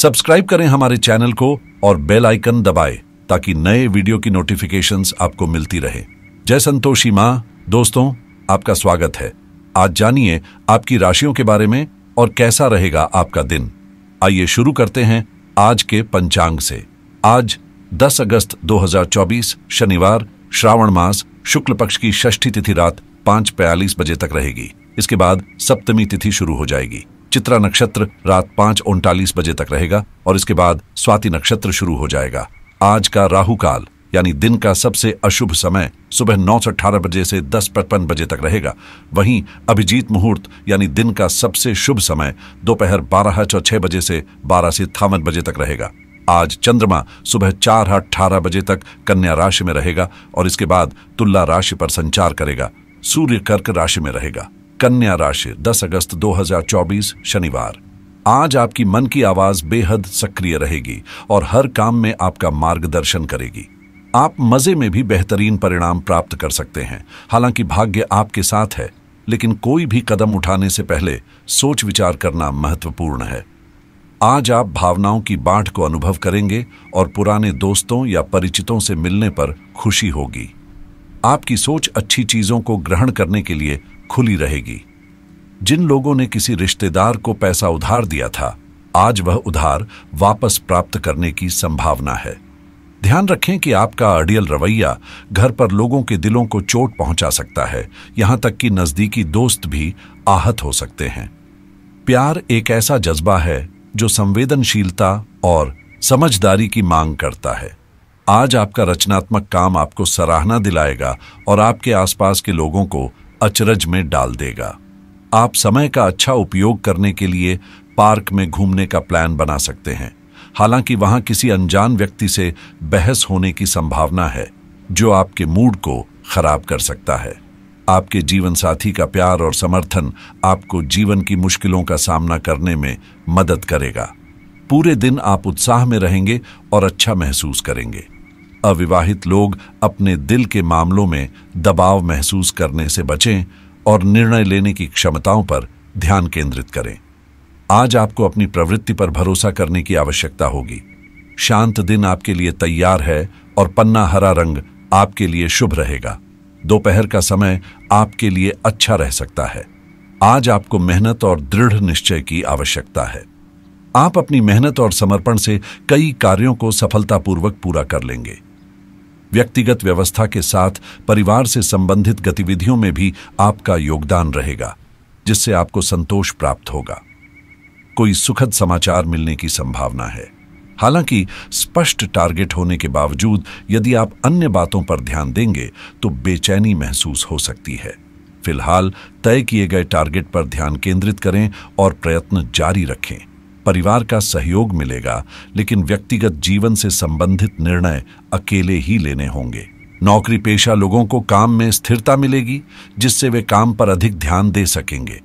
subscribe करें हमारे channel को और बेल आइकन दबाएं ताकि नए वीडियो की नोटिफिकेशंस आपको मिलती रहे जय संतोषी माँ दोस्तों आपका स्वागत है आज जानिए आपकी राशियों के बारे में और कैसा रहेगा आपका दिन आइए शुरू करते हैं आज के पंचांग से आज 10 अगस्त 2024 शनिवार श्रावण मास शुक्ल पक्ष की षष्ठी तिथि रात पांच बजे तक रहेगी इसके बाद सप्तमी तिथि शुरू हो जाएगी चित्रा नक्षत्र रात पांच उनतालीस बजे तक रहेगा और इसके बाद स्वाति नक्षत्र शुरू हो जाएगा आज का राहु काल यानी दिन का सबसे अशुभ समय सुबह नौ से अठारह बजे से दस पचपन बजे तक रहेगा वहीं अभिजीत मुहूर्त यानी दिन का सबसे शुभ समय दोपहर बारह से छह बजे से बारह से थावन बजे तक रहेगा आज चंद्रमा सुबह चार अठारह बजे तक कन्या राशि में रहेगा और इसके बाद तुल्ला राशि पर संचार करेगा सूर्य कर्क राशि में रहेगा कन्या राशि 10 अगस्त 2024 शनिवार आज आपकी मन की आवाज बेहद सक्रिय रहेगी और हर काम में आपका मार्गदर्शन करेगी आप मजे में भी बेहतरीन परिणाम प्राप्त कर सकते हैं हालांकि भाग्य आपके साथ है लेकिन कोई भी कदम उठाने से पहले सोच विचार करना महत्वपूर्ण है आज आप भावनाओं की बाढ़ को अनुभव करेंगे और पुराने दोस्तों या परिचितों से मिलने पर खुशी होगी आपकी सोच अच्छी चीजों को ग्रहण करने के लिए खुली रहेगी जिन लोगों ने किसी रिश्तेदार को पैसा उधार दिया था आज वह उधार वापस प्राप्त करने की संभावना है ध्यान रखें कि आपका अड़ियल रवैया घर पर लोगों के दिलों को चोट पहुंचा सकता है यहां तक कि नजदीकी दोस्त भी आहत हो सकते हैं प्यार एक ऐसा जज्बा है जो संवेदनशीलता और समझदारी की मांग करता है आज आपका रचनात्मक काम आपको सराहना दिलाएगा और आपके आसपास के लोगों को अचरज में डाल देगा आप समय का अच्छा उपयोग करने के लिए पार्क में घूमने का प्लान बना सकते हैं हालांकि वहां किसी अनजान व्यक्ति से बहस होने की संभावना है जो आपके मूड को खराब कर सकता है आपके जीवन साथी का प्यार और समर्थन आपको जीवन की मुश्किलों का सामना करने में मदद करेगा पूरे दिन आप उत्साह में रहेंगे और अच्छा महसूस करेंगे अविवाहित लोग अपने दिल के मामलों में दबाव महसूस करने से बचें और निर्णय लेने की क्षमताओं पर ध्यान केंद्रित करें आज आपको अपनी प्रवृत्ति पर भरोसा करने की आवश्यकता होगी शांत दिन आपके लिए तैयार है और पन्ना हरा रंग आपके लिए शुभ रहेगा दोपहर का समय आपके लिए अच्छा रह सकता है आज आपको मेहनत और दृढ़ निश्चय की आवश्यकता है आप अपनी मेहनत और समर्पण से कई कार्यों को सफलतापूर्वक पूरा कर लेंगे व्यक्तिगत व्यवस्था के साथ परिवार से संबंधित गतिविधियों में भी आपका योगदान रहेगा जिससे आपको संतोष प्राप्त होगा कोई सुखद समाचार मिलने की संभावना है हालांकि स्पष्ट टारगेट होने के बावजूद यदि आप अन्य बातों पर ध्यान देंगे तो बेचैनी महसूस हो सकती है फिलहाल तय किए गए टारगेट पर ध्यान केंद्रित करें और प्रयत्न जारी रखें परिवार का सहयोग मिलेगा लेकिन व्यक्तिगत जीवन से संबंधित निर्णय अकेले ही लेने होंगे नौकरी पेशा लोगों को काम में स्थिरता मिलेगी जिससे वे काम पर अधिक ध्यान दे सकेंगे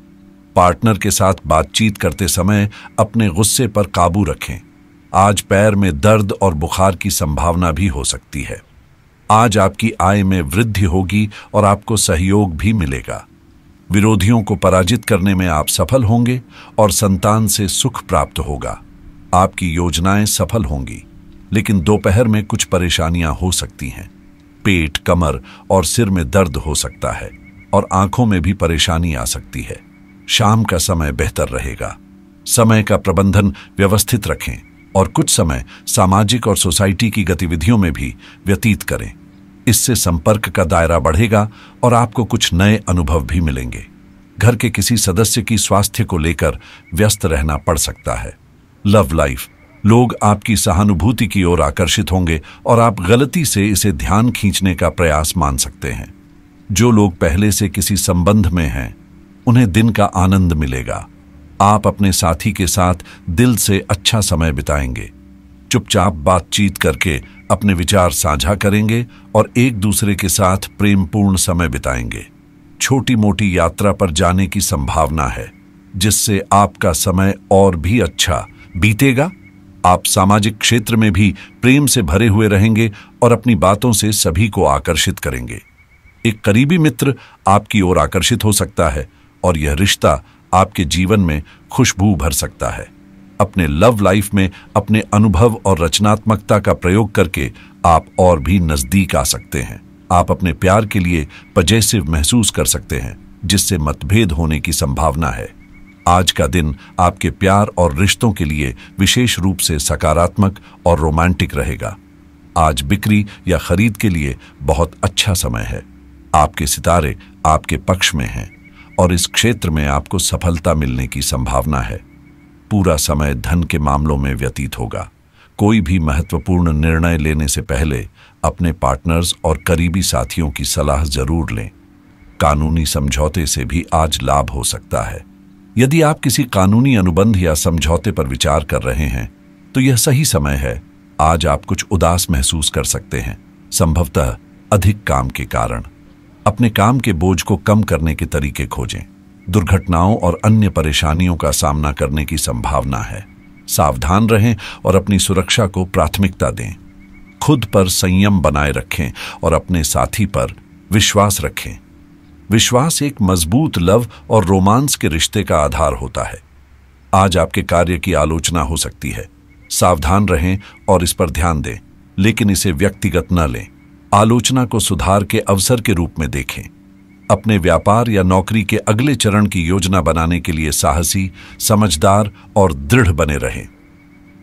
पार्टनर के साथ बातचीत करते समय अपने गुस्से पर काबू रखें आज पैर में दर्द और बुखार की संभावना भी हो सकती है आज आपकी आय में वृद्धि होगी और आपको सहयोग भी मिलेगा विरोधियों को पराजित करने में आप सफल होंगे और संतान से सुख प्राप्त होगा आपकी योजनाएं सफल होंगी लेकिन दोपहर में कुछ परेशानियां हो सकती हैं पेट कमर और सिर में दर्द हो सकता है और आंखों में भी परेशानी आ सकती है शाम का समय बेहतर रहेगा समय का प्रबंधन व्यवस्थित रखें और कुछ समय सामाजिक और सोसाइटी की गतिविधियों में भी व्यतीत करें इससे संपर्क का दायरा बढ़ेगा और आपको कुछ नए अनुभव भी मिलेंगे घर के किसी सदस्य की स्वास्थ्य को लेकर व्यस्त रहना पड़ सकता है लव लाइफ लोग आपकी सहानुभूति की ओर आकर्षित होंगे और आप गलती से इसे ध्यान खींचने का प्रयास मान सकते हैं जो लोग पहले से किसी संबंध में हैं उन्हें दिन का आनंद मिलेगा आप अपने साथी के साथ दिल से अच्छा समय बिताएंगे चुपचाप बातचीत करके अपने विचार साझा करेंगे और एक दूसरे के साथ प्रेमपूर्ण समय बिताएंगे छोटी मोटी यात्रा पर जाने की संभावना है जिससे आपका समय और भी अच्छा बीतेगा आप सामाजिक क्षेत्र में भी प्रेम से भरे हुए रहेंगे और अपनी बातों से सभी को आकर्षित करेंगे एक करीबी मित्र आपकी ओर आकर्षित हो सकता है और यह रिश्ता आपके जीवन में खुशबू भर सकता है अपने लव लाइफ में अपने अनुभव और रचनात्मकता का प्रयोग करके आप और भी नज़दीक आ सकते हैं आप अपने प्यार के लिए पजेसिव महसूस कर सकते हैं जिससे मतभेद होने की संभावना है आज का दिन आपके प्यार और रिश्तों के लिए विशेष रूप से सकारात्मक और रोमांटिक रहेगा आज बिक्री या खरीद के लिए बहुत अच्छा समय है आपके सितारे आपके पक्ष में हैं और इस क्षेत्र में आपको सफलता मिलने की संभावना है पूरा समय धन के मामलों में व्यतीत होगा कोई भी महत्वपूर्ण निर्णय लेने से पहले अपने पार्टनर्स और करीबी साथियों की सलाह जरूर लें कानूनी समझौते से भी आज लाभ हो सकता है यदि आप किसी कानूनी अनुबंध या समझौते पर विचार कर रहे हैं तो यह सही समय है आज आप कुछ उदास महसूस कर सकते हैं संभवतः अधिक काम के कारण अपने काम के बोझ को कम करने के तरीके खोजें दुर्घटनाओं और अन्य परेशानियों का सामना करने की संभावना है सावधान रहें और अपनी सुरक्षा को प्राथमिकता दें खुद पर संयम बनाए रखें और अपने साथी पर विश्वास रखें विश्वास एक मजबूत लव और रोमांस के रिश्ते का आधार होता है आज आपके कार्य की आलोचना हो सकती है सावधान रहें और इस पर ध्यान दें लेकिन इसे व्यक्तिगत न लें आलोचना को सुधार के अवसर के रूप में देखें अपने व्यापार या नौकरी के अगले चरण की योजना बनाने के लिए साहसी समझदार और दृढ़ बने रहें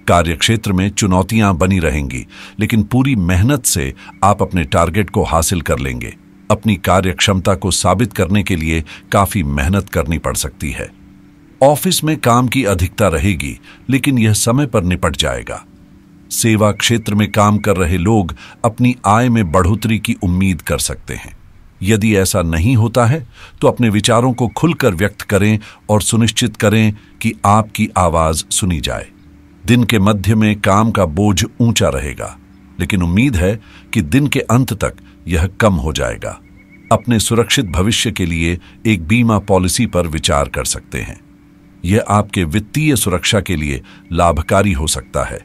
कार्यक्षेत्र में चुनौतियां बनी रहेंगी लेकिन पूरी मेहनत से आप अपने टारगेट को हासिल कर लेंगे अपनी कार्यक्षमता को साबित करने के लिए काफी मेहनत करनी पड़ सकती है ऑफिस में काम की अधिकता रहेगी लेकिन यह समय पर निपट जाएगा सेवा क्षेत्र में काम कर रहे लोग अपनी आय में बढ़ोतरी की उम्मीद कर सकते हैं यदि ऐसा नहीं होता है तो अपने विचारों को खुलकर व्यक्त करें और सुनिश्चित करें कि आपकी आवाज सुनी जाए दिन के मध्य में काम का बोझ ऊंचा रहेगा लेकिन उम्मीद है कि दिन के अंत तक यह कम हो जाएगा अपने सुरक्षित भविष्य के लिए एक बीमा पॉलिसी पर विचार कर सकते हैं यह आपके वित्तीय सुरक्षा के लिए लाभकारी हो सकता है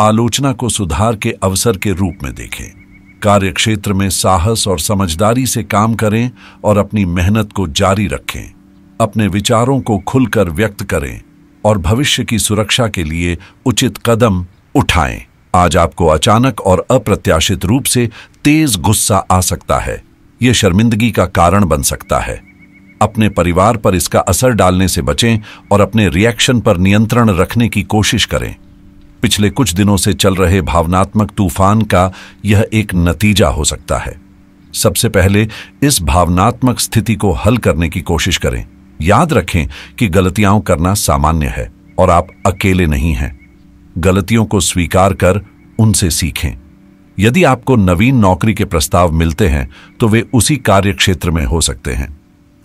आलोचना को सुधार के अवसर के रूप में देखें कार्य क्षेत्र में साहस और समझदारी से काम करें और अपनी मेहनत को जारी रखें अपने विचारों को खुलकर व्यक्त करें और भविष्य की सुरक्षा के लिए उचित कदम उठाएं आज आपको अचानक और अप्रत्याशित रूप से तेज गुस्सा आ सकता है यह शर्मिंदगी का कारण बन सकता है अपने परिवार पर इसका असर डालने से बचें और अपने रिएक्शन पर नियंत्रण रखने की कोशिश करें पिछले कुछ दिनों से चल रहे भावनात्मक तूफान का यह एक नतीजा हो सकता है सबसे पहले इस भावनात्मक स्थिति को हल करने की कोशिश करें याद रखें कि गलतियां करना सामान्य है और आप अकेले नहीं हैं गलतियों को स्वीकार कर उनसे सीखें यदि आपको नवीन नौकरी के प्रस्ताव मिलते हैं तो वे उसी कार्य क्षेत्र में हो सकते हैं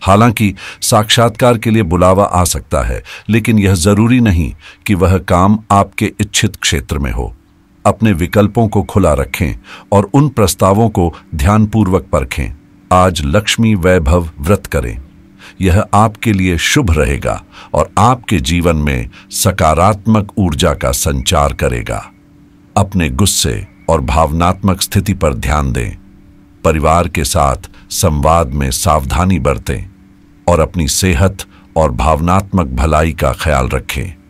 हालांकि साक्षात्कार के लिए बुलावा आ सकता है लेकिन यह जरूरी नहीं कि वह काम आपके इच्छित क्षेत्र में हो अपने विकल्पों को खुला रखें और उन प्रस्तावों को ध्यानपूर्वक परखें आज लक्ष्मी वैभव व्रत करें यह आपके लिए शुभ रहेगा और आपके जीवन में सकारात्मक ऊर्जा का संचार करेगा अपने गुस्से और भावनात्मक स्थिति पर ध्यान दें परिवार के साथ संवाद में सावधानी बरतें और अपनी सेहत और भावनात्मक भलाई का ख्याल रखें